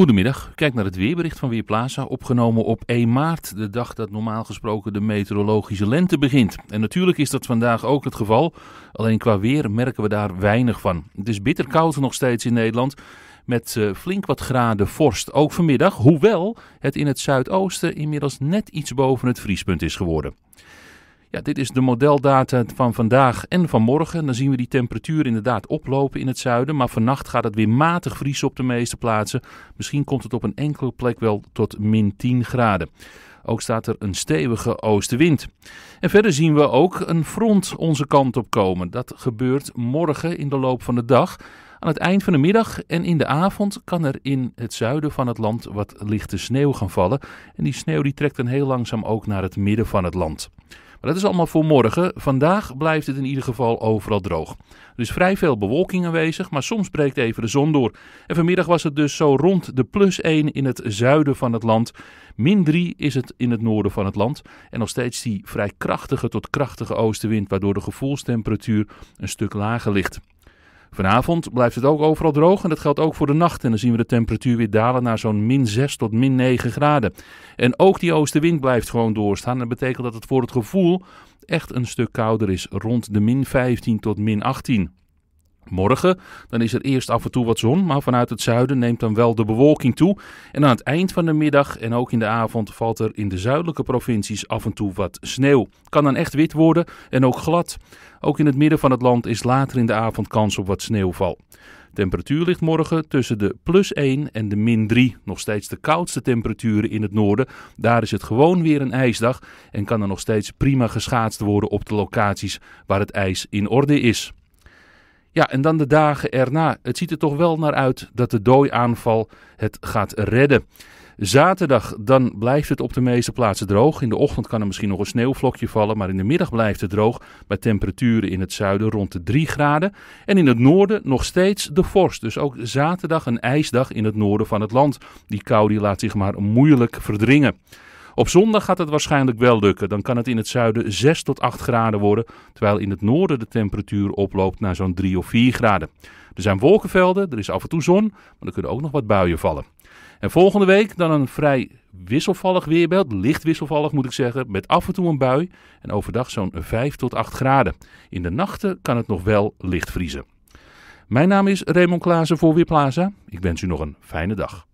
Goedemiddag, Kijk naar het weerbericht van Weerplaza, opgenomen op 1 maart, de dag dat normaal gesproken de meteorologische lente begint. En natuurlijk is dat vandaag ook het geval, alleen qua weer merken we daar weinig van. Het is bitter koud nog steeds in Nederland, met eh, flink wat graden vorst, ook vanmiddag, hoewel het in het zuidoosten inmiddels net iets boven het vriespunt is geworden. Ja, dit is de modeldata van vandaag en van morgen. Dan zien we die temperatuur inderdaad oplopen in het zuiden. Maar vannacht gaat het weer matig vriezen op de meeste plaatsen. Misschien komt het op een enkele plek wel tot min 10 graden. Ook staat er een stevige oostenwind. En verder zien we ook een front onze kant op komen. Dat gebeurt morgen in de loop van de dag. Aan het eind van de middag en in de avond kan er in het zuiden van het land wat lichte sneeuw gaan vallen. En die sneeuw die trekt dan heel langzaam ook naar het midden van het land. Maar dat is allemaal voor morgen. Vandaag blijft het in ieder geval overal droog. Er is dus vrij veel bewolking aanwezig, maar soms breekt even de zon door. En vanmiddag was het dus zo rond de plus 1 in het zuiden van het land. Min 3 is het in het noorden van het land. En nog steeds die vrij krachtige tot krachtige oostenwind, waardoor de gevoelstemperatuur een stuk lager ligt. Vanavond blijft het ook overal droog en dat geldt ook voor de nacht. En dan zien we de temperatuur weer dalen naar zo'n min 6 tot min 9 graden. En ook die oostenwind blijft gewoon doorstaan. Dat betekent dat het voor het gevoel echt een stuk kouder is, rond de min 15 tot min 18. Morgen dan is er eerst af en toe wat zon, maar vanuit het zuiden neemt dan wel de bewolking toe. En aan het eind van de middag en ook in de avond valt er in de zuidelijke provincies af en toe wat sneeuw. Kan dan echt wit worden en ook glad. Ook in het midden van het land is later in de avond kans op wat sneeuwval. Temperatuur ligt morgen tussen de plus 1 en de min 3. Nog steeds de koudste temperaturen in het noorden. Daar is het gewoon weer een ijsdag en kan er nog steeds prima geschaatst worden op de locaties waar het ijs in orde is. Ja, en dan de dagen erna. Het ziet er toch wel naar uit dat de dooiaanval het gaat redden. Zaterdag dan blijft het op de meeste plaatsen droog. In de ochtend kan er misschien nog een sneeuwvlokje vallen, maar in de middag blijft het droog bij temperaturen in het zuiden rond de 3 graden. En in het noorden nog steeds de vorst. Dus ook zaterdag een ijsdag in het noorden van het land. Die kou die laat zich maar moeilijk verdringen. Op zondag gaat het waarschijnlijk wel lukken. Dan kan het in het zuiden 6 tot 8 graden worden, terwijl in het noorden de temperatuur oploopt naar zo'n 3 of 4 graden. Er zijn wolkenvelden, er is af en toe zon, maar er kunnen ook nog wat buien vallen. En volgende week dan een vrij wisselvallig weerbeeld, licht wisselvallig moet ik zeggen, met af en toe een bui en overdag zo'n 5 tot 8 graden. In de nachten kan het nog wel licht vriezen. Mijn naam is Raymond Klaassen voor Weerplaza. Ik wens u nog een fijne dag.